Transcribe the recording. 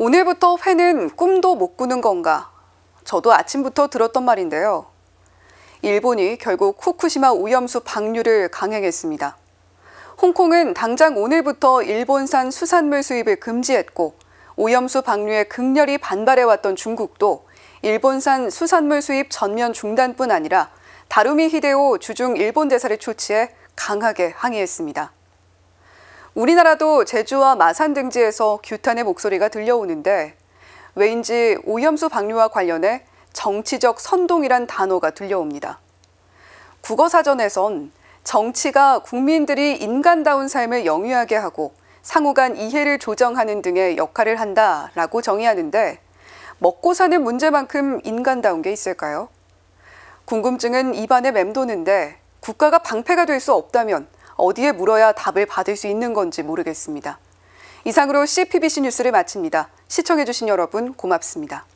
오늘부터 회는 꿈도 못 꾸는 건가? 저도 아침부터 들었던 말인데요. 일본이 결국 후쿠시마 오염수 방류를 강행했습니다. 홍콩은 당장 오늘부터 일본산 수산물 수입을 금지했고 오염수 방류에 극렬히 반발해왔던 중국도 일본산 수산물 수입 전면 중단뿐 아니라 다루미 히데오 주중 일본 대사를 초치해 강하게 항의했습니다. 우리나라도 제주와 마산 등지에서 규탄의 목소리가 들려오는데 왜인지 오염수 방류와 관련해 정치적 선동이란 단어가 들려옵니다. 국어사전에선 정치가 국민들이 인간다운 삶을 영위하게 하고 상호 간 이해를 조정하는 등의 역할을 한다라고 정의하는데 먹고 사는 문제만큼 인간다운 게 있을까요? 궁금증은 입안에 맴도는데 국가가 방패가 될 수 없다면 어디에 물어야 답을 받을 수 있는 건지 모르겠습니다. 이상으로 CPBC 뉴스를 마칩니다. 시청해주신 여러분 고맙습니다.